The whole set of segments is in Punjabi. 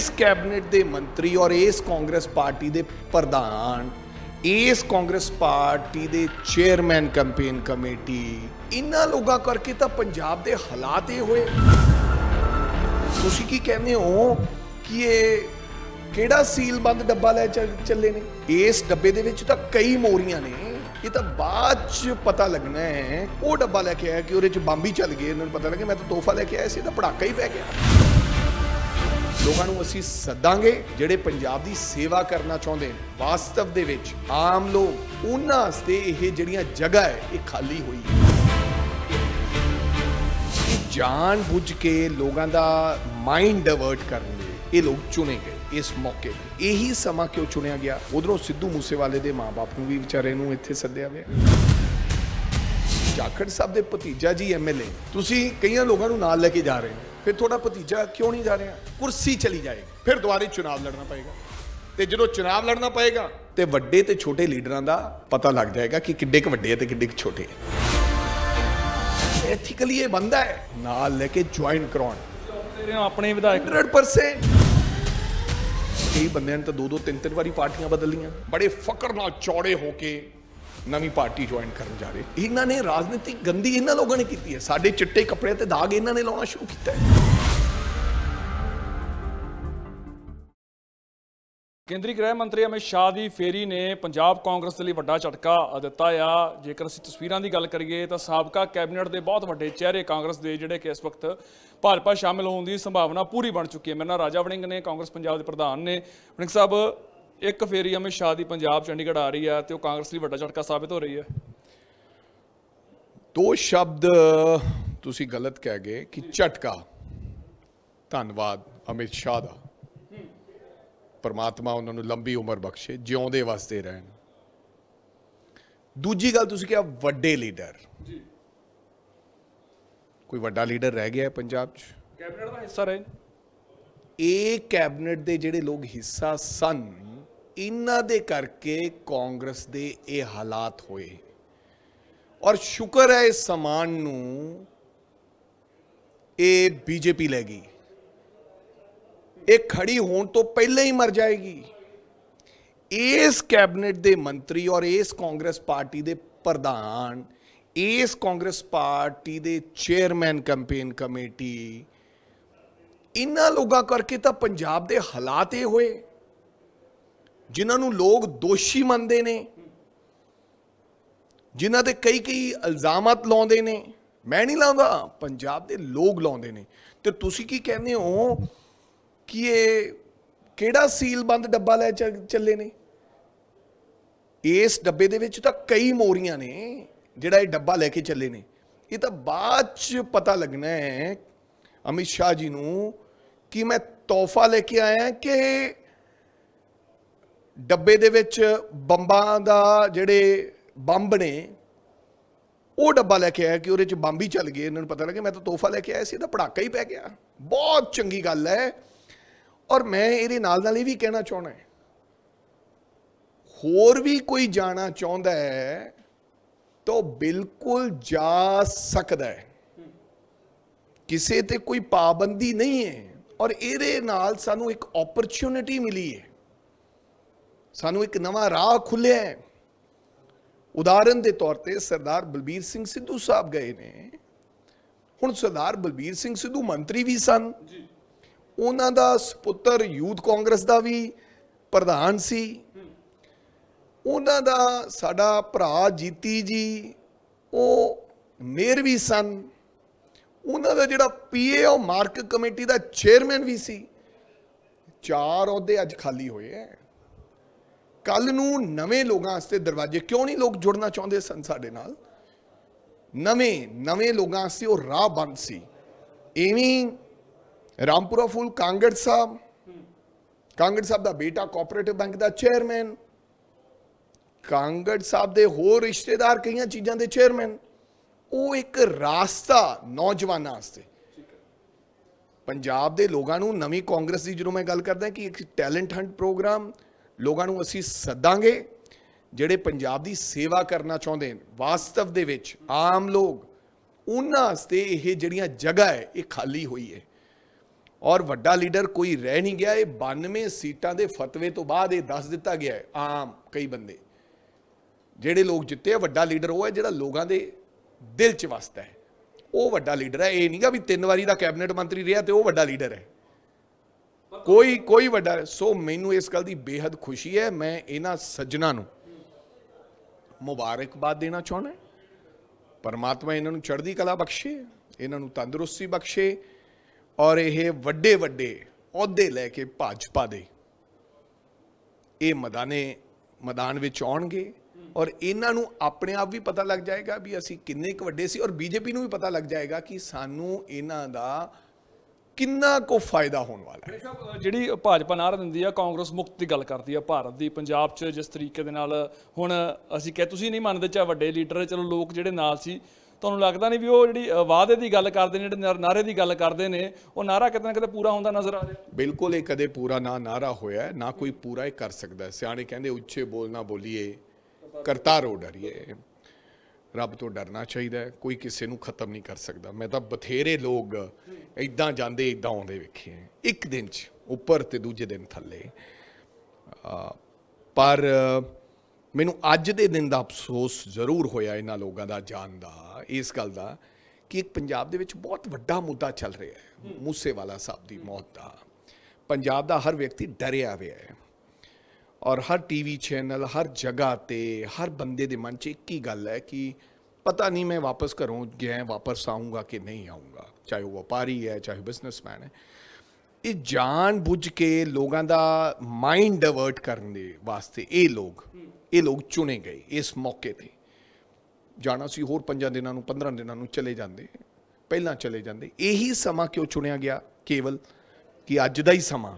ਇਸ ਕੈਬਨਿਟ ਦੇ ਮੰਤਰੀ ਔਰ ਇਸ ਕਾਂਗਰਸ ਪਾਰਟੀ ਦੇ ਪ੍ਰਧਾਨ ਇਸ ਕਾਂਗਰਸ ਪਾਰਟੀ ਦੇ ਚੇਅਰਮੈਨ ਕੈਂਪੇਨ ਕਮੇਟੀ ਇਨਾਂ ਲੋਕਾਂ ਕਰਕੇ ਤਾਂ ਪੰਜਾਬ ਦੇ ਹਾਲਾਤ ਇਹ ਹੋਏ ਤੁਸੀਂ ਕੀ ਕਹਿੰਦੇ ਹੋ ਕਿ ਇਹ ਕਿਹੜਾ ਸੀਲ ਬੰਦ ਡੱਬਾ ਲੈ ਚੱਲੇ ਨੇ ਇਸ ਡੱਬੇ ਦੇ ਵਿੱਚ ਤਾਂ ਕਈ ਮੋਰੀਆਂ ਨੇ ਇਹ ਤਾਂ ਬਾਅਦ ਚ ਪਤਾ ਲੱਗਣਾ ਹੈ ਉਹ ਡੱਬਾ ਲੈ ਕੇ ਆਇਆ ਕਿ ਉਹਦੇ ਚ ਬੰਬ ਹੀ ਚੱਲ ਗਏ ਇਹਨਾਂ ਨੂੰ ਪਤਾ ਲੱਗਿਆ ਮੈਂ ਤਾਂ ਤੋਹਫਾ ਲੈ ਕੇ ਆਇਆ ਸੀ ਤਾਂ ਪੜਾਕਾ ਹੀ ਪੈ ਗਿਆ ਲੋਕਾਂ ਨੂੰ ਅਸੀਂ ਸੱਦਾਂਗੇ ਜਿਹੜੇ ਪੰਜਾਬ ਦੀ ਸੇਵਾ ਕਰਨਾ ਚਾਹੁੰਦੇ ਨੇ ਵਾਸਤਵ ਦੇ ਵਿੱਚ ਆਮ ਲੋਕ ਉਹਨਾਂ ਵਾਸਤੇ ਇਹ ਜਿਹੜੀਆਂ ਜਗ੍ਹਾ ਹੈ ਇਹ ਖਾਲੀ ਹੋਈ ਹੈ ਜਾਣ ਬੁੱਝ ਕੇ ਲੋਕਾਂ ਦਾ ਮਾਈਂਡ ਡਾਇਵਰਟ ਕਰਨ ਲਈ ਇਹ ਲੋਕ ਚੁਣੇ ਗਏ ਇਸ ਮੌਕੇ ਤੇ ਇਹੀ ਸਮਾਂ ਕਿਉਂ ਚੁਣਿਆ ਗਿਆ ਉਧਰੋਂ ਸਿੱਧੂ ਮੂਸੇਵਾਲੇ ਦੇ ਮਾਪੇ ਨੂੰ ਵੀ ਵਿਚਾਰੇ ਨੂੰ ਇੱਥੇ ਸੱਦਿਆ ਗਿਆ ਜਾਖੜ ਸਾਹਿਬ ਦੇ ਭਤੀਜਾ ਜੀ ਐਮਐਲਏ ਤੁਸੀਂ ਕਈਆਂ ਲੋਕਾਂ ਨੂੰ ਨਾਲ ਲੈ ਕੇ ਜਾ ਰਹੇ ਹੋ ਫਿਰ ਤੁਹਾਡਾ ਭਤੀਜਾ ਕਿਉਂ ਨਹੀਂ ਜਾ ਰਿਹਾ ਕੁਰਸੀ ਚਲੀ ਜਾਏਗੀ ਫਿਰ ਦੁਬਾਰੇ ਚੋਣ ਲੜਨਾ ਪਏਗਾ ਤੇ ਜਦੋਂ ਚੋਣ ਲੜਨਾ ਪਏਗਾ ਤੇ ਵੱਡੇ ਤੇ ਛੋਟੇ ਲੀਡਰਾਂ ਦਾ ਪਤਾ ਲੱਗ ਜਾਏਗਾ ਕਿ ਕਿੱਡੇ ਕੁ ਵੱਡੇ ਤੇ ਕਿੱਡੇ ਕੁ ਛੋਟੇ ਹੈ ਐਥੀਕਲੀ ਇਹ ਬੰਦਾ ਹੈ ਨਾਲ ਲੈ ਕੇ ਜੁਆਇਨ ਕਰਾਉਣ ਤੇਰੇ ਆਪਣੇ ਵਿਧਾਇਕ 100% ਇਹ ਬੰਦੇ ਨੇ ਤਾਂ ਦੋ ਦੋ ਤਿੰਨ ਤਿੰਨ ਵਾਰੀ ਪਾਰਟੀਆਂ ਬਦਲੀਆਂ ਬੜੇ ਫਕਰ ਨਾਲ ਚੌੜੇ ਹੋ ਕੇ ਨਵੀਂ ਪਾਰਟੀ ਜੁਆਇਨ ਕਰਨ ਜਾ ਰਹੇ ਇਹਨਾਂ ਨੇ ਰਾਜਨੀਤਿਕ ਗੰਦੀ ਇਹਨਾਂ ਲੋਕਾਂ ਨੇ ਕੀਤੀ ਹੈ ਸਾਡੇ ਚਿੱਟੇ ਕੱਪੜੇ ਤੇ ਦਾਗ ਇਹਨਾਂ ਨੇ ਲਾਉਣਾ ਸ਼ੁਰੂ ਕੀਤਾ ਹੈ ਕੇਂਦਰੀ ਗ੍ਰਹਿ ਮੰਤਰੀ ਅਮਿਤ ਸ਼ਾਹ ਦੀ ਫੇਰੀ ਨੇ ਪੰਜਾਬ ਕਾਂਗਰਸ ਦੇ ਲਈ ਵੱਡਾ ਝਟਕਾ ਦਿੱਤਾ ਆ ਜੇਕਰ ਅਸੀਂ ਤਸਵੀਰਾਂ ਦੀ ਗੱਲ ਕਰੀਏ ਤਾਂ ਸਾਬਕਾ ਕੈਬਨਿਟ ਦੇ ਬਹੁਤ ਵੱਡੇ ਚਿਹਰੇ ਕਾਂਗਰਸ ਦੇ ਜਿਹੜੇ ਕਿ ਇਸ ਵਕਤ ਭਾਜਪਾ ਸ਼ਾਮਿਲ ਹੋਣ ਦੀ ਸੰਭਾਵਨਾ ਪੂਰੀ ਬਣ ਚੁੱਕੀ ਹੈ ਮੇਰੇ ਨਾਲ ਰਾਜਾ ਵੜਿੰਗ ਨੇ ਕਾਂਗਰਸ ਪੰਜਾਬ ਦੇ ਪ੍ਰਧਾਨ ਨੇ ਵੜਿੰਗ ਸਾਹਿਬ ਇੱਕ ਫੇਰੀ ਅਮਿਤ ਸ਼ਾਹ ਦੀ ਪੰਜਾਬ ਚੰਡੀਗੜ੍ਹ ਆ ਰਹੀ ਹੈ ਤੇ ਉਹ ਕਾਂਗਰਸ ਲਈ ਵੱਡਾ ਝਟਕਾ ਸਾਬਤ ਹੋ ਰਹੀ ਹੈ ਦੋ ਸ਼ਬਦ ਤੁਸੀਂ ਗਲਤ ਕਹਿ ਗਏ ਕਿ ਝਟਕਾ ਧੰਨਵਾਦ ਅਮਿਤ ਸ਼ਾਹ ਦਾ ਪਰਮਾਤਮਾ ਉਹਨਾਂ ਨੂੰ ਲੰਬੀ ਉਮਰ ਬਖਸ਼ੇ ਜਿਉਂਦੇ ਵਾਸਤੇ ਰਹਿਣ ਦੂਜੀ ਗੱਲ ਤੁਸੀਂ ਕਿਹਾ ਵੱਡੇ ਲੀਡਰ ਜੀ ਕੋਈ ਵੱਡਾ ਲੀਡਰ ਰਹਿ ਗਿਆ ਪੰਜਾਬ 'ਚ ਕੈਬਨਿਟ ਦਾ ਹਿੱਸਾ ਰਹੇ ਇਹ ਕੈਬਨਿਟ ਦੇ ਜਿਹੜੇ ਲੋਕ ਹਿੱਸਾ ਸਨ ਇਹਨਾਂ ਦੇ ਕਰਕੇ ਕਾਂਗਰਸ ਦੇ ਇਹ ਹਾਲਾਤ ਹੋਏ ਔਰ ਸ਼ੁਕਰ ਹੈ ਇਸ ਸਮਾਨ ਨੂੰ ਇਹ ਬੀਜੇਪੀ ਲੈ ਗਈ ਇਹ ਖੜੀ ਹੋਣ ਤੋਂ ਪਹਿਲਾਂ ਹੀ ਮਰ ਜਾਏਗੀ ਇਸ ਕੈਬਨਿਟ ਦੇ ਮੰਤਰੀ ਔਰ ਇਸ ਕਾਂਗਰਸ ਪਾਰਟੀ ਦੇ ਪ੍ਰਧਾਨ ਇਸ ਕਾਂਗਰਸ ਪਾਰਟੀ ਦੇ ਚੇਅਰਮੈਨ ਕੈਂਪੇਨ ਕਮੇਟੀ ਇਨਾ ਲੋਕਾਂ ਕਰਕੇ ਤਾਂ ਪੰਜਾਬ ਦੇ ਹਾਲਾਤ ਇਹ ਹੋਏ ਜਿਨ੍ਹਾਂ ਨੂੰ ਲੋਕ ਦੋਸ਼ੀ ਮੰਨਦੇ ਨੇ ਜਿਨ੍ਹਾਂ ਤੇ ਕਈ ਕਈ ਇਲਜ਼ਾਮਤ ਲਾਉਂਦੇ ਨੇ ਮੈਂ ਨਹੀਂ ਲਾਉਂਦਾ ਪੰਜਾਬ ਦੇ ਲੋਕ ਲਾਉਂਦੇ ਨੇ ਤੇ ਤੁਸੀਂ ਕੀ ਕਹਿੰਦੇ ਹੋ ਕਿ ਇਹ ਕਿਹੜਾ ਸੀਲਬੰਦ ਡੱਬਾ ਲੈ ਚੱਲੇ ਨੇ ਇਸ ਡੱਬੇ ਦੇ ਵਿੱਚ ਤਾਂ ਕਈ ਮੋਰੀਆਂ ਨੇ ਜਿਹੜਾ ਇਹ ਡੱਬਾ ਲੈ ਕੇ ਚੱਲੇ ਨੇ ਇਹ ਤਾਂ ਬਾਅਦ ਚ ਪਤਾ ਲੱਗਣਾ ਹੈ ਅਮਿਤ ਸ਼ਾਹ ਜੀ ਨੂੰ ਕਿ ਮੈਂ ਤੋਹਫਾ ਲੈ ਕੇ ਆਇਆ ਕਿ ਡੱਬੇ ਦੇ ਵਿੱਚ ਬੰਬਾਂ ਦਾ ਜਿਹੜੇ ਬੰਬ ਨੇ ਉਹ ਡੱਬਾ ਲੈ ਕੇ ਆਇਆ ਕਿ ਉਹਦੇ ਚ ਬੰਬ ਹੀ ਚੱਲ ਗਏ ਇਹਨਾਂ ਨੂੰ ਪਤਾ ਲੱਗਿਆ ਮੈਂ ਤਾਂ ਤੋਹਫਾ ਲੈ ਕੇ ਆਇਆ ਸੀ ਇਹਦਾ ਪੜਾਕਾ ਹੀ ਪੈ ਗਿਆ ਬਹੁਤ ਚੰਗੀ ਗੱਲ ਹੈ ਔਰ ਮੈਂ ਇਹਦੇ ਨਾਲ ਨਾਲ ਇਹ ਵੀ ਕਹਿਣਾ ਚਾਹਣਾ ਹੋਰ ਵੀ ਕੋਈ ਜਾਣਾ ਚਾਹੁੰਦਾ ਹੈ ਤਾਂ ਬਿਲਕੁਲ ਜਾ ਸਕਦਾ ਹੈ ਕਿਸੇ ਤੇ ਕੋਈ ਪਾਬੰਦੀ ਨਹੀਂ ਹੈ ਔਰ ਇਹਦੇ ਨਾਲ ਸਾਨੂੰ ਇੱਕ ਓਪਰਚ्युनिटी ਮਿਲੀ ਹੈ ਸਾਨੂੰ ਇੱਕ ਨਵਾਂ ਰਾਹ ਖੁੱਲਿਆ ਹੈ ਉਦਾਹਰਨ ਦੇ ਤੌਰ ਤੇ ਸਰਦਾਰ ਬਲਬੀਰ ਸਿੰਘ ਸਿੱਧੂ ਸਾਹਿਬ ਗਏ ਨੇ ਹੁਣ ਸਰਦਾਰ ਬਲਬੀਰ ਸਿੰਘ ਸਿੱਧੂ ਮੰਤਰੀ ਵੀ ਸਨ ਉਹਨਾਂ ਦਾ ਸੁਪੁੱਤਰ ਯੂਥ ਕਾਂਗਰਸ ਦਾ ਵੀ ਪ੍ਰਧਾਨ ਸੀ ਉਹਨਾਂ ਦਾ ਸਾਡਾ ਭਰਾ ਜੀਤੀ ਜੀ ਉਹ ਮੇਰ ਵੀ ਸਨ ਉਹਨਾਂ ਦਾ ਜਿਹੜਾ ਪੀਏ ਉਹ ਮਾਰਕ ਕਮੇਟੀ ਦਾ ਚੇਅਰਮੈਨ ਵੀ ਸੀ ਚਾਰ ਅਹੁਦੇ ਅੱਜ ਖਾਲੀ ਹੋਏ ਐ ਕੱਲ ਨੂੰ ਨਵੇਂ ਲੋਕਾਂ ਵਾਸਤੇ ਦਰਵਾਜ਼ੇ ਕਿਉਂ ਨਹੀਂ ਲੋਕ ਜੁੜਨਾ ਚਾਹੁੰਦੇ ਸਨ ਸਾਡੇ ਨਾਲ ਨਵੇਂ ਨਵੇਂ ਲੋਕਾਂ ਵਾਸਤੇ ਉਹ ਰਾਹ ਬੰਦ ਸੀ ਐਵੇਂ ਰਾਮਪੁਰਾ ਫੂਲ ਕਾਂਗੜ ਸਾਹਿਬ ਕਾਂਗੜ ਸਾਹਿਬ ਦਾ ਬੇਟਾ ਕੋਆਪਰੇਟਿਵ ਬੈਂਕ ਦਾ ਚੇਅਰਮੈਨ ਕਾਂਗੜ ਸਾਹਿਬ ਦੇ ਹੋਰ ਰਿਸ਼ਤੇਦਾਰ ਕਈਆਂ ਚੀਜ਼ਾਂ ਦੇ ਚੇਅਰਮੈਨ ਉਹ ਇੱਕ ਰਾਸਤਾ ਨੌਜਵਾਨਾਂ ਵਾਸਤੇ ਪੰਜਾਬ ਦੇ ਲੋਕਾਂ ਨੂੰ ਨਵੀਂ ਕਾਂਗਰਸ ਦੀ ਜਦੋਂ ਮੈਂ ਗੱਲ ਕਰਦਾ ਕਿ ਇੱਕ ਟੈਲੈਂਟ ਹੰਟ ਪ੍ਰੋਗਰਾਮ ਲੋਕਾਂ ਨੂੰ ਅਸੀਂ ਸੱਦਾਂਗੇ ਜਿਹੜੇ ਪੰਜਾਬ ਦੀ ਸੇਵਾ ਕਰਨਾ ਚਾਹੁੰਦੇ ਨੇ ਵਾਸਤਵ ਦੇ ਵਿੱਚ ਆਮ ਲੋਕ ਉਹਨਾਂ ਵਾਸਤੇ ਇਹ ਜਿਹੜੀਆਂ ਜਗ੍ਹਾ ਹੈ ਇਹ ਖਾਲੀ ਹੋਈ ਹੈ ਔਰ ਵੱਡਾ ਲੀਡਰ ਕੋਈ ਰਹਿ ਨਹੀਂ ਗਿਆ ਇਹ 92 ਸੀਟਾਂ ਦੇ ਫਤਵੇ ਤੋਂ ਬਾਅਦ ਇਹ ਦੱਸ ਦਿੱਤਾ ਗਿਆ ਹੈ ਆਮ ਕਈ ਬੰਦੇ ਜਿਹੜੇ ਲੋਕ ਜਿੱਤੇ ਵੱਡਾ ਲੀਡਰ ਉਹ ਹੈ ਜਿਹੜਾ ਲੋਕਾਂ ਦੇ ਦਿਲ 'ਚ ਵਸਦਾ ਹੈ ਉਹ ਵੱਡਾ ਲੀਡਰ ਹੈ ਇਹ ਨਹੀਂਗਾ ਵੀ ਤਿੰਨ ਵਾਰੀ ਦਾ ਕੈਬਨਿਟ ਮੰਤਰੀ ਰਿਹਾ ਤੇ ਉਹ ਵੱਡਾ ਲੀਡਰ ਹੈ ਕੋਈ ਕੋਈ ਵੱਡਾ ਸੋ ਮੈਨੂੰ ਇਸ ਗੱਲ ਦੀ ਬੇहद ਖੁਸ਼ੀ ਹੈ ਮੈਂ ਇਹਨਾਂ ਸੱਜਣਾ ਨੂੰ ਮੁਬਾਰਕਬਾਦ ਦੇਣਾ ਚਾਹੁੰਦਾ ਪਰਮਾਤਮਾ ਇਹਨਾਂ ਨੂੰ ਚੜ੍ਹਦੀ ਕਲਾ ਬਖਸ਼ੇ ਇਹਨਾਂ ਨੂੰ ਤੰਦਰੁਸਤੀ ਬਖਸ਼ੇ ਔਰ ਇਹ ਵੱਡੇ ਵੱਡੇ ਅਹੁਦੇ ਲੈ ਕੇ ਭਾਜਪਾ ਦੇ ਇਹ ਮਦਾਨੇ ਮੈਦਾਨ ਵਿੱਚ ਆਉਣਗੇ ਔਰ ਇਹਨਾਂ ਨੂੰ ਆਪਣੇ ਆਪ ਵੀ ਪਤਾ ਲੱਗ ਜਾਏਗਾ ਵੀ ਅਸੀਂ ਕਿੰਨੇ ਕੁ ਵੱਡੇ ਸੀ ਔਰ ਬੀਜੇਪੀ ਨੂੰ ਵੀ ਪਤਾ ਲੱਗ ਜਾਏਗਾ ਕਿ ਸਾਨੂੰ ਇਹਨਾਂ ਦਾ ਕਿੰਨਾ ਕੋ ਫਾਇਦਾ ਹੋਣ ਵਾਲਾ ਹੈ ਜਿਹੜੀ ਭਾਜਪਾ ਨਾਰਾ ਦਿੰਦੀ ਆ ਕਾਂਗਰਸ ਮੁਕਤ ਦੀ ਗੱਲ ਕਰਦੀ ਆ ਭਾਰਤ ਦੀ ਪੰਜਾਬ 'ਚ ਜਿਸ ਤਰੀਕੇ ਦੇ ਨਾਲ ਹੁਣ ਅਸੀਂ ਕਹੇ ਤੁਸੀਂ ਨਹੀਂ ਮੰਨਦੇ ਚਾ ਵੱਡੇ ਲੀਡਰ ਚਲੋ ਲੋਕ ਜਿਹੜੇ ਨਾਲ ਸੀ ਤੁਹਾਨੂੰ ਲੱਗਦਾ ਨਹੀਂ ਵੀ ਉਹ ਜਿਹੜੀ ਵਾਅਦੇ ਦੀ ਗੱਲ ਕਰਦੇ ਨੇ ਜਿਹੜੇ ਨਾਰੇ ਦੀ ਗੱਲ ਕਰਦੇ ਨੇ ਉਹ ਨਾਰਾ ਕਿਤੇ ਨਾ ਕਿਤੇ ਪੂਰਾ ਹੁੰਦਾ ਨਜ਼ਰ ਆ ਰਿਹਾ ਬਿਲਕੁਲ ਇਹ ਕਦੇ ਪੂਰਾ ਨਾ ਨਾਰਾ ਹੋਇਆ ਨਾ ਕੋਈ ਪੂਰਾ ਹੀ ਕਰ ਸਕਦਾ ਸਿਆਣੇ ਕਹਿੰਦੇ ਉੱਚੇ ਬੋਲਣਾ ਬੋਲੀਏ ਕਰਤਾਰ ਡਰੀਏ ਰੱਬ ਤੋਂ ਡਰਨਾ ਚਾਹੀਦਾ ਹੈ ਕੋਈ ਕਿਸੇ ਨੂੰ ਖਤਮ ਨਹੀਂ ਕਰ ਸਕਦਾ ਮੈਂ ਤਾਂ ਬਥੇਰੇ ਲੋਕ ਇਦਾਂ ਜਾਂਦੇ ਇਦਾਂ ਆਉਂਦੇ ਵੇਖੇ ਇੱਕ ਦਿਨ 'ਚ ਉੱਪਰ ਤੇ ਦੂਜੇ ਦਿਨ ਥੱਲੇ ਪਰ ਮੈਨੂੰ ਅੱਜ ਦੇ ਦਿਨ ਦਾ ਅਫਸੋਸ ਜ਼ਰੂਰ ਹੋਇਆ ਇਹਨਾਂ ਲੋਕਾਂ ਦਾ ਜਾਣ ਦਾ ਇਸ ਗੱਲ ਦਾ ਕਿ ਇੱਕ ਪੰਜਾਬ ਦੇ ਵਿੱਚ ਬਹੁਤ ਵੱਡਾ ਮੁੱਦਾ ਚੱਲ ਰਿਹਾ ਹੈ ਮੂਸੇ ਵਾਲਾ ਸਾਹਿਬ ਦੀ ਮੌਤ ਦਾ ਪੰਜਾਬ ਦਾ ਹਰ ਵਿਅਕਤੀ ਡਰਿਆ ਹੋਇਆ ਹੈ ਔਰ ਹਰ ਟੀਵੀ ਚੈਨਲ ਹਰ ਜਗ੍ਹਾ ਤੇ ਹਰ ਬੰਦੇ ਦੇ ਮਨ 'ਚ ਇੱਕ ਹੀ ਗੱਲ ਹੈ ਕਿ ਪਤਾ ਨਹੀਂ ਮੈਂ ਵਾਪਸ ਘਰੋਂ ਗਿਆ ਵਾਪਸ ਆਉਂਗਾ ਕਿ ਨਹੀਂ ਆਉਂਗਾ ਚਾਹੇ ਉਹ ਵਪਾਰੀ ਹੈ ਚਾਹੇ ਬਿਜ਼ਨਸਮੈਨ ਹੈ ਇਹ ਜਾਣ ਬੁੱਝ ਕੇ ਲੋਕਾਂ ਦਾ ਮਾਈਂਡ ਡਾਇਵਰਟ ਕਰਨ ਦੇ ਵਾਸਤੇ ਇਹ ਲੋਕ ਇਹ ਲੋਕ ਚੁਣੇ ਗਏ ਇਸ ਮੌਕੇ ਤੇ ਜਾਣਾ ਸੀ ਹੋਰ 5 ਦਿਨਾਂ ਨੂੰ 15 ਦਿਨਾਂ ਨੂੰ ਚਲੇ ਜਾਂਦੇ ਪਹਿਲਾਂ ਚਲੇ ਜਾਂਦੇ ਇਹੀ ਸਮਾਂ ਕਿਉਂ ਚੁਣਿਆ ਗਿਆ ਕੇਵਲ ਕਿ ਅੱਜ ਦਾ ਹੀ ਸਮਾਂ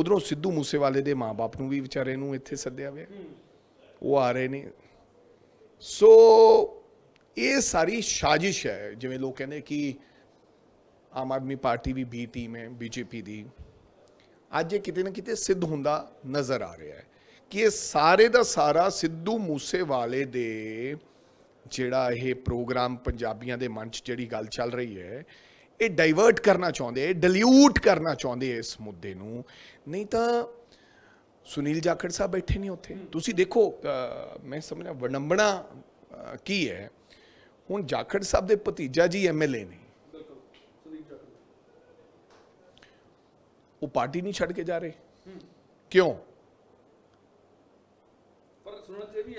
ਉਧਰੋਂ ਸਿੱਧੂ ਮੂਸੇਵਾਲੇ ਦੇ ਮਾਪੇ ਨੂੰ ਵੀ ਵਿਚਾਰੇ ਨੂੰ ਇੱਥੇ ਸੱਦਿਆ ਹੋਇਆ ਉਹ ਆ ਰਹੇ ਨੇ ਸੋ ਇਹ ਸਾਰੀ ਸਾਜ਼ਿਸ਼ ਹੈ ਜਿਵੇਂ ਲੋਕ ਕਹਿੰਦੇ ਕਿ ਆਮ ਆਦਮੀ ਪਾਰਟੀ ਵੀ ਬੀ ਟੀਮ ਹੈ ਬੀਜੇਪੀ ਦੀ ਅੱਜ ਇਹ ਕਿਤੇ ਨਾ ਕਿਤੇ ਸਿੱਧ ਹੁੰਦਾ ਨਜ਼ਰ ਆ ਰਿਹਾ ਹੈ ਕਿ ਇਹ ਸਾਰੇ ਦਾ ਸਾਰਾ ਸਿੱਧੂ ਮੂਸੇਵਾਲੇ ਦੇ ਜਿਹੜਾ ਇਹ ਪ੍ਰੋਗਰਾਮ ਪੰਜਾਬੀਆਂ ਦੇ ਮਨ 'ਚ ਜਿਹੜੀ ਗੱਲ ਚੱਲ ਰਹੀ ਹੈ ਇਹ ਡਾਈਵਰਟ ਕਰਨਾ ਚਾਹੁੰਦੇ ਆ ਡਿਲੂਟ ਕਰਨਾ ਚਾਹੁੰਦੇ ਇਸ ਮੁੱਦੇ ਨੂੰ ਨਹੀਂ ਤਾਂ ਸੁਨੀਲ ਜਾਖੜ ਸਾਹਿਬ ਬੈਠੇ ਨਹੀਂ ਉੱਥੇ ਤੁਸੀਂ ਦੇਖੋ ਮੈਂ ਸਮਝਣਾ ਵਡੰਬਣਾ ਕੀ ਹੈ ਹੁਣ ਜਾਖੜ ਸਾਹਿਬ ਦੇ ਭਤੀਜਾ ਜੀ ਐਮਐਲਏ ਨੇ ਉਹ ਪਾਰਟੀ ਨਹੀਂ ਛੱਡ ਕੇ ਜਾ ਰਹੇ ਕਿਉਂ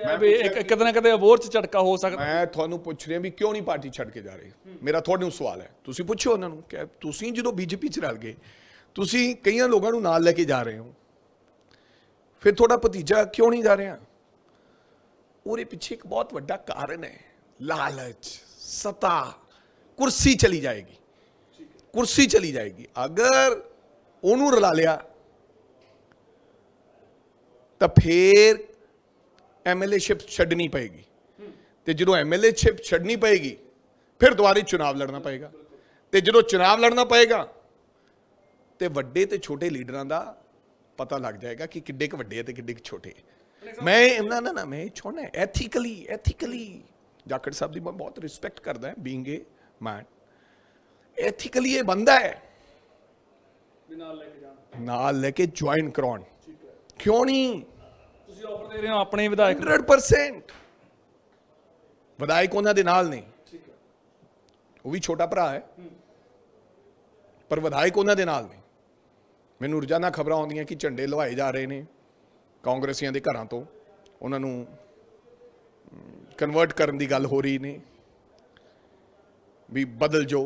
ਮੈਂ ਵੀ ਇੱਕ ਕਿਤੇ ਨਾ ਕਿਤੇ ਅਬੋਰ ਚ ਝਟਕਾ ਹੋ ਸਕਦਾ ਮੈਂ ਤੁਹਾਨੂੰ ਪੁੱਛ ਰਿਹਾ ਵੀ ਕਿਉਂ ਨਹੀਂ ਪਾਰਟੀ ਛੱਡ ਕੇ ਜਾ ਰਹੇ ਮੇਰਾ ਤੁਹਾਡੇ ਨੂੰ ਸਵਾਲ ਹੈ ਤੁਸੀਂ ਪੁੱਛੋ ਉਹਨਾਂ ਨੂੰ ਕਿ ਤੁਸੀਂ ਜਦੋਂ ਬੀਜੇਪੀ ਚ ਰਲ ਗਏ ਤੁਸੀਂ ਕਈਆਂ ਲੋਕਾਂ ਨੂੰ ਨਾਲ ਲੈ ਕੇ ਜਾ ਰਹੇ ਹੋ ਫਿਰ ਤੁਹਾਡਾ ਭਤੀਜਾ ਕਿਉਂ ਨਹੀਂ ਜਾ ਰਿਹਾ ਉਹਦੇ ਪਿੱਛੇ ਇੱਕ ਬਹੁਤ ਵੱਡਾ ਕਾਰਨ ਹੈ ਲਾਲਚ ਸਤਾ ਕੁਰਸੀ ਚਲੀ ਜਾਏਗੀ ਕੁਰਸੀ ਚਲੀ ਜਾਏਗੀ ਅਗਰ ਉਹਨੂੰ ਰਲਾ ਲਿਆ ਤਾਂ ਫੇਰ ਐਮਐਲਏ ਸ਼ਿਪ ਛੱਡਣੀ ਪਏਗੀ ਤੇ ਜਦੋਂ ਐਮਐਲਏ ਸ਼ਿਪ ਛੱਡਣੀ ਪਏਗੀ ਫਿਰ ਦੁਬਾਰੇ ਚੋਣ ਲੜਨਾ ਪਏਗਾ ਤੇ ਜਦੋਂ ਚੋਣ ਲੜਨਾ ਪਏਗਾ ਤੇ ਵੱਡੇ ਤੇ ਛੋਟੇ ਲੀਡਰਾਂ ਦਾ ਪਤਾ ਲੱਗ ਜਾਏਗਾ ਕਿ ਕਿੱਡੇ ਕੁ ਵੱਡੇ ਤੇ ਕਿੱਡੇ ਕੁ ਛੋਟੇ ਮੈਂ ਇਹਨਾਂ ਨਾ ਨਾ ਮੈਂ ਛੋਣਾ ਐਥਿਕਲੀ ਐਥਿਕਲੀ ਜਾਕਰ ਸਾਹਿਬ ਦੀ ਮੈਂ ਬਹੁਤ ਰਿਸਪੈਕਟ ਕਰਦਾ ਹਾਂ ਬੀਇੰਗ ਏ ਮੈਨ ਐਥਿਕਲੀ ਇਹ ਬੰਦਾ ਹੈ ਨਾਲ ਲੈ ਕੇ ਜਾਣ ਨਾਲ ਲੈ ਕੇ ਜੁਆਇਨ ਕਰਾਉਣ ਕਿਉਂ ਨਹੀਂ ਦੇ ਰਹੇ ਹੋ ਆਪਣੇ ਵਿਧਾਇਕ 100% ਵਿਧਾਇਕ ਉਹਨਾਂ ਦੇ ਨਾਲ ਨਹੀਂ ਉਹ ਵੀ ਛੋਟਾ ਭਰਾ ਹੈ ਪਰ ਵਿਧਾਇਕ ਉਹਨਾਂ ਦੇ ਨਾਲ ਨਹੀਂ ਮੈਨੂੰ ਰੋਜ਼ਾਨਾ ਖਬਰਾਂ ਆਉਂਦੀਆਂ ਕਿ ਝੰਡੇ ਲਵਾਏ ਜਾ ਰਹੇ ਨੇ ਕਾਂਗਰਸੀਆਂ ਦੇ ਘਰਾਂ ਤੋਂ ਉਹਨਾਂ ਨੂੰ ਕਨਵਰਟ ਕਰਨ ਦੀ ਗੱਲ ਹੋ ਰਹੀ ਨੇ ਵੀ ਬਦਲ ਜੋ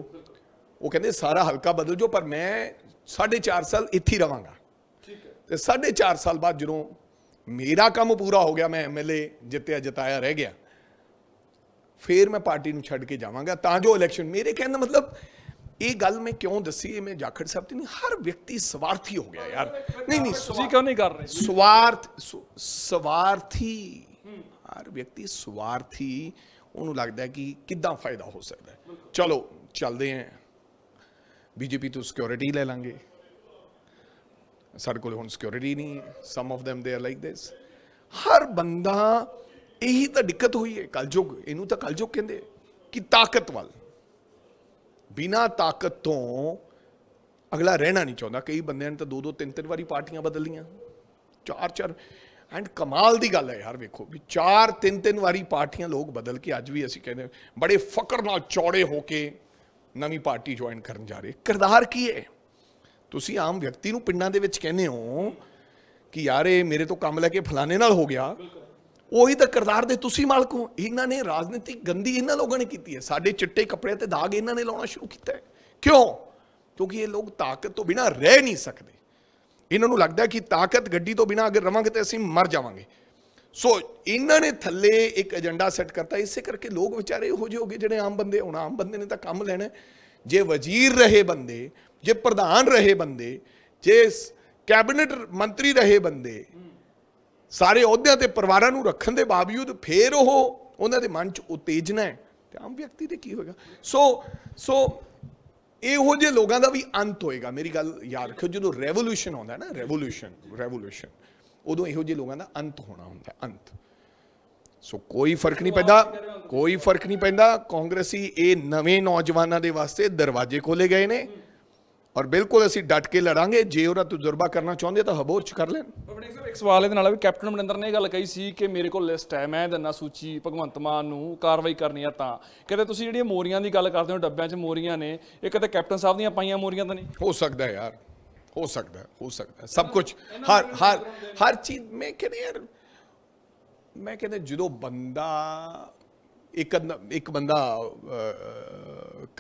ਉਹ ਕਹਿੰਦੇ ਸਾਰਾ ਹਲਕਾ ਬਦਲ ਜੋ ਪਰ ਮੈਂ 4.5 ਸਾਲ ਇੱਥੇ ਰਵਾਂਗਾ ਠੀਕ ਹੈ ਤੇ 4.5 ਸਾਲ ਬਾਅਦ ਜਦੋਂ ਮੇਰਾ ਕੰਮ ਪੂਰਾ ਹੋ ਗਿਆ ਮੈਂ ਐਮਐਲਏ ਜਿੱਤਿਆ ਜਿਤਾਇਆ ਰਹਿ ਗਿਆ ਫੇਰ ਮੈਂ ਪਾਰਟੀ ਨੂੰ ਛੱਡ ਕੇ ਜਾਵਾਂਗਾ ਤਾਂ ਜੋ ਇਲੈਕਸ਼ਨ ਮੇਰੇ ਕਹਿਣ ਦਾ ਮਤਲਬ ਇਹ ਗੱਲ ਮੈਂ ਕਿਉਂ ਦੱਸੀ ਇਹ ਮੈਂ ਜਾਖੜ ਸਾਹਿਬ ਤੇ ਨਹੀਂ ਹਰ ਵਿਅਕਤੀ ਸਵਾਰਥੀ ਹੋ ਗਿਆ ਯਾਰ ਨਹੀਂ ਨਹੀਂ ਤੁਸੀਂ ਕਿਉਂ ਨਹੀਂ ਕਰ ਰਹੇ ਸਵਾਰਥ ਸਵਾਰਥੀ ਹਰ ਵਿਅਕਤੀ ਸਵਾਰਥੀ ਉਹਨੂੰ ਲੱਗਦਾ ਕਿ ਕਿੱਦਾਂ ਫਾਇਦਾ ਹੋ ਸਕਦਾ ਚਲੋ ਚੱਲਦੇ ਆਂ ਬੀਜੇਪੀ ਤੋਂ ਸਿਕਿਉਰਿਟੀ ਲੈ ਲਾਂਗੇ ਸਾਡੇ ਕੋਲ ਹੁਣ ਸਿਕਿਉਰਿਟੀ ਨਹੀਂ some of them they are like this ਹਰ ਬੰਦਾ ਇਹੀ ਤਾਂ ਦਿੱਕਤ ਹੋਈ ਹੈ ਕਲਯੁਗ ਇਹਨੂੰ ਤਾਂ ਕਲਯੁਗ ਕਹਿੰਦੇ ਕਿ ਤਾਕਤ ਵਾਲ ਬਿਨਾ ਤਾਕਤ ਤੋਂ ਅਗਲਾ ਰਹਿਣਾ ਨਹੀਂ ਚਾਹੁੰਦਾ ਕਈ ਬੰਦਿਆਂ ਨੇ ਤਾਂ ਦੋ ਦੋ ਤਿੰਨ ਤਿੰਨ ਵਾਰੀ ਪਾਰਟੀਆਂ ਬਦਲੀਆਂ ਚਾਰ ਚਾਰ ਐਂਡ ਕਮਾਲ ਦੀ ਗੱਲ ਹੈ ਯਾਰ ਵੇਖੋ ਵੀ ਚਾਰ ਤਿੰਨ ਤਿੰਨ ਵਾਰੀ ਪਾਰਟੀਆਂ ਲੋਕ ਬਦਲ ਕੇ ਅੱਜ ਵੀ ਅਸੀਂ ਕਹਿੰਦੇ ਬੜੇ ਫਕਰ ਨਾਲ ਚੌੜੇ ਹੋ ਕੇ ਨਵੀਂ ਪਾਰਟੀ ਜੁਆਇਨ ਕਰਨ ਜਾ ਰਹੇ ਕਿਰਦਾਰ ਕੀ ਹੈ ਤੁਸੀਂ ਆਮ ਵਿਅਕਤੀ ਨੂੰ ਪਿੰਡਾਂ ਦੇ ਵਿੱਚ ਕਹਿੰਦੇ ਹੋ ਕਿ ਯਾਰ ਇਹ ਮੇਰੇ ਤੋਂ ਕੰਮ ਲੈ ਕੇ ਫਲਾਣੇ ਨਾਲ ਹੋ ਗਿਆ ਉਹੀ ਤਾਂ ਕਰਤਾਰ ਦੇ ਤੁਸੀਂ ਮਾਲਕ ਹੋ ਇਹਨਾਂ ਨੇ ਰਾਜਨੀਤਿਕ ਗੰਦੀ ਇਹਨਾਂ ਲੋਕਾਂ ਨੇ ਕੀਤੀ ਹੈ ਸਾਡੇ ਚਿੱਟੇ ਕੱਪੜੇ ਤੇ ਦਾਗ ਇਹਨਾਂ ਨੇ ਲਾਉਣਾ ਸ਼ੁਰੂ ਕੀਤਾ ਹੈ ਕਿਉਂ ਕਿਉਂਕਿ ਇਹ ਲੋਕ ਤਾਕਤ ਤੋਂ ਬਿਨਾ ਰਹਿ ਨਹੀਂ ਸਕਦੇ ਇਹਨਾਂ ਨੂੰ ਲੱਗਦਾ ਕਿ ਤਾਕਤ ਗੱਡੀ ਤੋਂ ਬਿਨਾ ਅਗਰ ਰਵਾਂਗੇ ਤੇ ਅਸੀਂ ਮਰ ਜਾਵਾਂਗੇ ਸੋ ਇਹਨਾਂ ਨੇ ਥੱਲੇ ਇੱਕ ਏਜੰਡਾ ਸੈੱਟ ਕਰਤਾ ਇਸੇ ਕਰਕੇ ਲੋਕ ਵਿਚਾਰੇ ਉਹ ਜੋਗੇ ਜਿਹੜੇ ਆਮ ਬੰਦੇ ਹੁਣ ਆਮ ਬੰਦੇ ਨੇ ਤਾਂ ਕੰਮ ਲੈਣਾ ਜੇ ਵਜ਼ੀਰ ਰਹੇ ਬੰਦੇ ਜੇ ਪ੍ਰਧਾਨ ਰਹੇ ਬੰਦੇ ਜੇ ਕੈਬਨਿਟ ਮੰਤਰੀ ਰਹੇ ਬੰਦੇ ਸਾਰੇ ਅਹੁਦਿਆਂ ਤੇ ਪਰਿਵਾਰਾਂ ਨੂੰ ਰੱਖਣ ਦੇ ਬਾਵਜੂਦ ਫੇਰ ਉਹ ਉਹਨਾਂ ਦੇ ਮਨ 'ਚ ਉਤੇਜਨਾ ਹੈ ਤੇ ਆਮ ਵਿਅਕਤੀ ਦੇ ਕੀ ਹੋਏਗਾ ਸੋ ਸੋ ਇਹੋ ਜਿਹੇ ਲੋਕਾਂ ਦਾ ਵੀ ਅੰਤ ਹੋਏਗਾ ਮੇਰੀ ਗੱਲ ਯਾਦ ਰੱਖਿਓ ਜਦੋਂ ਰੈਵੋਲੂਸ਼ਨ ਆਉਂਦਾ ਹੈ ਨਾ ਰੈਵੋਲੂਸ਼ਨ ਰੈਵੋਲੂਸ਼ਨ ਉਦੋਂ ਇਹੋ ਜਿਹੇ ਲੋਕਾਂ ਦਾ ਅੰਤ ਹੋਣਾ ਹੁੰਦਾ ਅੰਤ ਸੋ ਕੋਈ ਫਰਕ ਨਹੀਂ ਪੈਂਦਾ ਕੋਈ ਫਰਕ ਨਹੀਂ ਪੈਂਦਾ ਕਾਂਗਰਸੀ ਇਹ ਨਵੇਂ ਨੌਜਵਾਨਾਂ ਦੇ ਵਾਸਤੇ ਦਰਵਾਜ਼ੇ ਖੋਲੇ ਗਏ ਨੇ ਔਰ ਬਿਲਕੁਲ ਅਸੀਂ ਡਟ ਕੇ ਲੜਾਂਗੇ ਜੇ ਉਹਨਾਂ ਤਜਰਬਾ ਕਰਨਾ ਚਾਹੁੰਦੇ ਤਾਂ ਹਬੋਰ ਚ ਕਰ ਲੈਣ ਬੜੀ ਸਰ ਇੱਕ ਸਵਾਲ ਇਹਦੇ ਨਾਲ ਵੀ ਕੈਪਟਨ ਅਮਰਿੰਦਰ ਨੇ ਇਹ ਗੱਲ ਕਹੀ ਸੀ ਕਿ ਮੇਰੇ ਕੋਲ ਲਿਸਟ ਹੈ ਮੈਂ ਦੰਨਾ ਸੂਚੀ ਭਗਵੰਤ ਮਾਨ ਨੂੰ ਕਾਰਵਾਈ ਕਰਨੀ ਆ ਤਾਂ ਕਹਿੰਦੇ ਤੁਸੀਂ ਜਿਹੜੀਆਂ ਮੋਰੀਆਂ ਦੀ ਗੱਲ ਕਰਦੇ ਹੋ ਡੱਬਿਆਂ 'ਚ ਮੋਰੀਆਂ ਨੇ ਇਹ ਕਿਤੇ ਕੈਪਟਨ ਸਾਹਿਬ ਦੀਆਂ ਪਾਈਆਂ ਮੋਰੀਆਂ ਤਾਂ ਨਹੀਂ ਹੋ ਸਕਦਾ ਯਾਰ ਹੋ ਸਕਦਾ ਹੋ ਸਕਦਾ ਸਭ ਕੁਝ ਹਰ ਹਰ ਹਰ ਚੀਜ਼ ਮੈਂ ਕਹਿੰਦੇ ਯਾਰ ਮੈਂ ਕਹਿੰਦੇ ਜਦੋਂ ਬੰਦਾ ਇੱਕ ਇੱਕ ਬੰਦਾ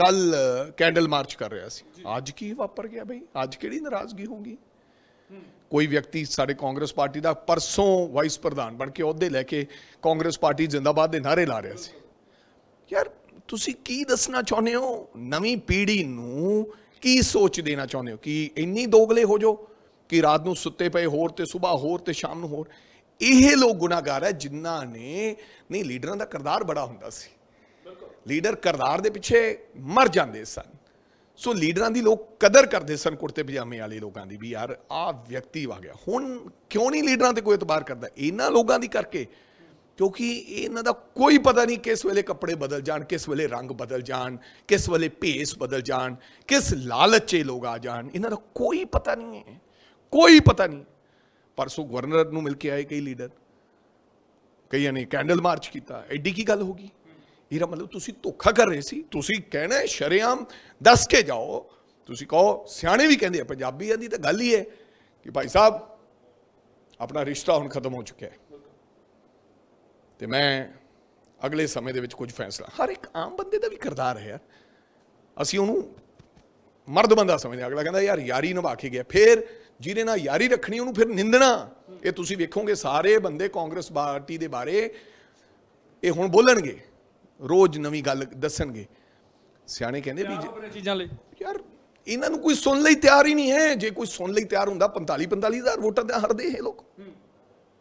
ਕੱਲ ਕੈਂਡਲ ਮਾਰਚ ਕਰ ਰਿਹਾ ਸੀ ਅੱਜ ਕੀ ਵਾਪਰ ਗਿਆ ਬਈ ਅੱਜ ਕਿਹੜੀ ਨਾਰਾਜ਼ਗੀ ਹੋਊਗੀ ਕੋਈ ਵਿਅਕਤੀ ਸਾਡੇ ਕਾਂਗਰਸ ਪਾਰਟੀ ਦਾ ਪਰਸੋਂ ਵਾਈਸ ਪ੍ਰਧਾਨ ਬਣ ਕੇ ਅਹੁਦੇ ਲੈ ਕੇ ਕਾਂਗਰਸ ਪਾਰਟੀ ਜ਼ਿੰਦਾਬਾਦ ਦੇ ਨਾਰੇ ਲਾ ਰਿਹਾ ਸੀ ਯਾਰ ਤੁਸੀਂ ਕੀ ਦੱਸਣਾ ਚਾਹੁੰਦੇ ਹੋ ਨਵੀਂ ਪੀੜ੍ਹੀ ਨੂੰ ਕੀ ਸੋਚ ਦੇਣਾ ਚਾਹੁੰਦੇ ਹੋ ਕਿ ਇੰਨੀ ਦੋਗਲੇ ਹੋ ਜਾਓ ਕਿ ਰਾਤ ਨੂੰ ਸੁੱਤੇ ਪਏ ਹੋਰ ਤੇ ਸਵੇਰ ਹੋਰ ਤੇ ਸ਼ਾਮ ਨੂੰ ਹੋਰ ਇਹ ਲੋਕ ਗੁਨਾਹਗਾਰ ਹੈ ਜਿਨ੍ਹਾਂ ਨੇ ਨਹੀਂ ਲੀਡਰਾਂ ਦਾ ਕਰਦਾਰ ਬੜਾ ਹੁੰਦਾ ਸੀ ਲੀਡਰ ਕਰਦਾਰ ਦੇ ਪਿੱਛੇ ਮਰ ਜਾਂਦੇ ਸਨ ਸੋ ਲੀਡਰਾਂ ਦੀ ਲੋਕ ਕਦਰ ਕਰਦੇ ਸਨ ਕੁਰਤੇ ਪਜਾਮੇ ਵਾਲੇ ਲੋਕਾਂ ਦੀ ਵੀ ਯਾਰ ਆ ਵਿਅਕਤੀ ਆ ਗਿਆ ਹੁਣ ਕਿਉਂ ਨਹੀਂ ਲੀਡਰਾਂ ਤੇ ਕੋਈ ਇਤਬਾਰ ਕਰਦਾ ਇਹਨਾਂ ਲੋਕਾਂ ਦੀ ਕਰਕੇ ਕਿਉਂਕਿ ਇਹਨਾਂ ਦਾ ਕੋਈ ਪਤਾ ਨਹੀਂ ਕਿਸ ਵੇਲੇ ਕੱਪੜੇ ਬਦਲ ਜਾਣ ਕਿਸ ਵੇਲੇ ਰੰਗ ਬਦਲ ਜਾਣ ਕਿਸ ਵੇਲੇ ਭੇਸ ਬਦਲ ਜਾਣ ਕਿਸ ਲਾਲਚ 'ਚ ਲੋਕ ਆ ਜਾਣ ਇਹਨਾਂ ਦਾ ਕੋਈ ਪਤਾ ਨਹੀਂ ਹੈ ਕੋਈ ਪਤਾ ਨਹੀਂ ਪਰਸੋਂ ਗਵਰਨਰ ਨੂੰ ਮਿਲ ਕੇ ਆਏ ਕਈ ਲੀਡਰ ਕਈਆਂ ਨੇ ਕੈਂਡਲ ਮਾਰਚ ਕੀਤਾ ਐਡੀ ਕੀ ਗੱਲ ਹੋ ਗਈ ਇਹਦਾ ਮਤਲਬ ਤੁਸੀਂ ਧੋਖਾ ਕਰ ਰਹੇ ਸੀ ਤੁਸੀਂ ਕਹਿਣਾ ਸ਼ਰਿਆਮ ਦੱਸ ਕੇ ਜਾਓ ਤੁਸੀਂ ਕਹੋ ਸਿਆਣੇ ਵੀ ਕਹਿੰਦੇ ਆ ਪੰਜਾਬੀਆਂ ਦੀ ਤਾਂ ਗੱਲ ਹੀ ਹੈ ਕਿ ਭਾਈ ਸਾਹਿਬ ਆਪਣਾ ਰਿਸ਼ਤਾ ਹੁਣ ਖਤਮ ਹੋ ਚੁੱਕਿਆ ਹੈ ਤੇ ਮੈਂ ਅਗਲੇ ਸਮੇਂ ਦੇ ਵਿੱਚ ਕੁਝ ਫੈਸਲਾ ਹਰ ਇੱਕ ਆਮ ਬੰਦੇ ਦਾ ਵੀ ਕਰਦਾ ਹੈ ਯਾਰ ਅਸੀਂ ਉਹਨੂੰ ਮਰਦ ਬੰਦਾ ਸਮਝਦੇ ਅਗਲਾ ਕਹਿੰਦਾ ਯਾਰ ਯਾਰੀ ਨਿਭਾ ਕੇ ਗਿਆ ਫੇਰ ਜਿਹਦੇ ਨਾਲ ਯਾਰੀ ਰੱਖਣੀ ਉਹਨੂੰ ਫਿਰ ਨਿੰਦਣਾ ਇਹ ਤੁਸੀਂ ਵੇਖੋਗੇ ਸਾਰੇ ਬੰਦੇ ਕਾਂਗਰਸ ਪਾਰਟੀ ਦੇ ਬਾਰੇ ਇਹ ਹੁਣ ਬੋਲਣਗੇ ਰੋਜ਼ ਨਵੀਂ ਗੱਲ ਦੱਸਣਗੇ ਸਿਆਣੇ ਕਹਿੰਦੇ ਵੀ ਚੀਜ਼ਾਂ ਲਈ ਯਾਰ ਇਹਨਾਂ ਨੂੰ ਕੋਈ ਸੁਣ ਲਈ ਤਿਆਰ ਹੀ ਨਹੀਂ ਹੈ ਜੇ ਕੋਈ ਸੁਣ ਲਈ ਤਿਆਰ ਹੁੰਦਾ 45 45000 ਵੋਟਾਂ ਤੇ ਹਰਦੇ ਇਹ ਲੋਕ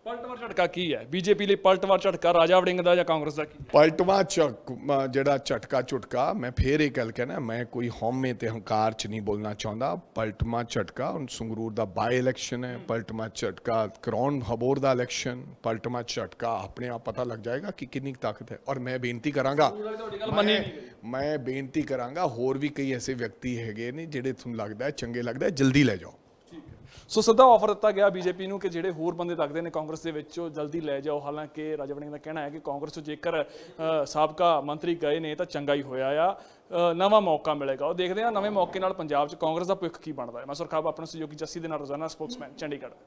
ਪਲਟਵਾਰ ਝਟਕਾ ਕੀ ਹੈ ਬੀਜੇਪੀ ਲਈ ਪਲਟਵਾਰ ਝਟਕਾ ਰਾਜਾ ਵੜਿੰਗ ਦਾ ਜਾਂ ਕਾਂਗਰਸ ਦਾ ਕੀ ਪਲਟਵਾਰ ਜਿਹੜਾ ਝਟਕਾ ਝਟਕਾ ਮੈਂ ਫੇਰ ਇਹ ਗੱਲ ਕਹਿਣਾ ਮੈਂ ਕੋਈ ਹਉਮੈ ਤੇ ਹੰਕਾਰ ਚ ਨਹੀਂ ਬੋਲਣਾ ਚਾਹੁੰਦਾ ਪਲਟਵਾਰ ਝਟਕਾ ਉਹ ਸੰਗਰੂਰ ਦਾ ਬਾਈ ਇਲੈਕਸ਼ਨ ਹੈ ਪਲਟਵਾਰ ਝਟਕਾ ਕਰੌਨ ਹਬੋਰ ਦਾ ਇਲੈਕਸ਼ਨ ਪਲਟਵਾਰ ਝਟਕਾ ਆਪਣੇ ਆਪ ਪਤਾ ਲੱਗ ਜਾਏਗਾ ਕਿ ਕਿੰਨੀ ਤਾਕਤ ਹੈ ਔਰ ਮੈਂ ਬੇਨਤੀ ਕਰਾਂਗਾ ਮੈਂ ਬੇਨਤੀ ਕਰਾਂਗਾ ਹੋਰ ਵੀ ਕਈ ਐਸੇ ਵਿਅਕਤੀ ਹੈਗੇ ਨੇ ਜਿਹੜੇ ਤੁਹਾਨੂੰ ਲੱਗਦਾ ਚੰਗੇ ਲੱਗਦਾ ਜਲਦੀ ਲੈ ਜਾਓ ਸੋ ਸਿੱਧਾ ਆਫਰ ਦਿੱਤਾ ਗਿਆ ਬੀਜੇਪੀ ਨੂੰ ਕਿ ਜਿਹੜੇ ਹੋਰ ਬੰਦੇ ਲੱਗਦੇ ਨੇ ਕਾਂਗਰਸ ਦੇ ਵਿੱਚ ਉਹ ਜਲਦੀ ਲੈ ਜਾਓ ਹਾਲਾਂਕਿ ਰਾਜਵਣੀ ਦਾ ਕਹਿਣਾ ਹੈ ਕਿ ਕਾਂਗਰਸ ਤੋਂ ਜੇਕਰ ਸਾਬਕਾ ਮੰਤਰੀ ਗਏ ਨੇ ਤਾਂ ਚੰਗਾ ਹੀ ਹੋਇਆ ਆ ਨਵਾਂ ਮੌਕਾ ਮਿਲੇਗਾ ਉਹ ਦੇਖਦੇ ਆ ਨਵੇਂ ਮੌਕੇ ਨਾਲ ਪੰਜਾਬ 'ਚ ਕਾਂਗਰਸ ਦਾ ਭਵਿੱਖ ਕੀ ਬਣਦਾ ਹੈ ਮੈਂ ਸੁਰਖਾਬ ਆਪਣੇ ਸਹਿਯੋਗੀ ਜੱਸੀ ਦੇ ਨਾਲ ਰੋਜ਼ਾਨਾ ਸਪੋਕਸਮੈਨ ਚੰਡੀਗੜ੍ਹ